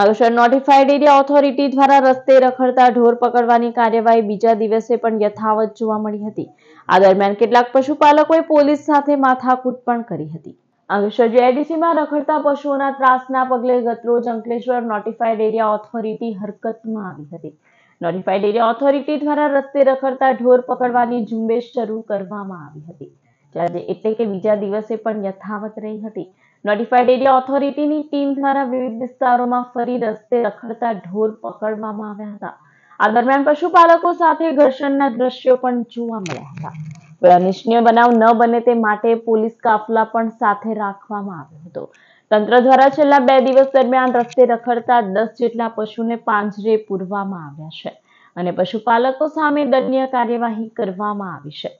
હાલોસર notified area authority દ્વારા રસ્તે રખડતા ઢોર પકડવાની કાર્યવાહી બીજા દિવસે પણ યથાવત જોવા મળી હતી આ દરમિયાન કેટલાક પશુપાલકોએ પોલીસ સાથે માથાકૂટ પણ કરી હતી અંગેશ્વર જેઆઈડીસીમાં રખડતા પશુઓના ત્રાસના પગલે ગતરોજ અંકલેશ્વર નોટિફાઈડ એરિયા ઓથોરિટી હરકતમાં આવી હતી નોટિફાઈડ એરિયા ઓથોરિટી દ્વારા રસ્તે રખડતા ઢોર પકડવાની ઝુંબેશ શરૂ કરવામાં આવી હતી આજે એટલે કે બીજા દિવસે પણ યથાવત રહી હતી નોટિફાઈડ એરિયા ઓથોરિટીની ટીમ દ્વારા વિવિધ વિસ્તારોમાં ફરી રસ્તે રખડતા ઢોર પકડવામાં આવ્યા હતા આ દરમિયાન પશુપાલકો સાથે ઘર્ષણના દ્રશ્યો પણ જોવા મળ્યા હતા અનિચ્છનીય બનાવ ન બને તે માટે પોલીસ કાફલા પણ સાથે રાખવામાં આવ્યો હતો તંત્ર દ્વારા છેલ્લા બે દિવસ દરમિયાન રસ્તે રખડતા દસ જેટલા પશુને પાંજરે પૂરવામાં આવ્યા છે અને પશુપાલકો સામે દંડનીય કાર્યવાહી કરવામાં આવી છે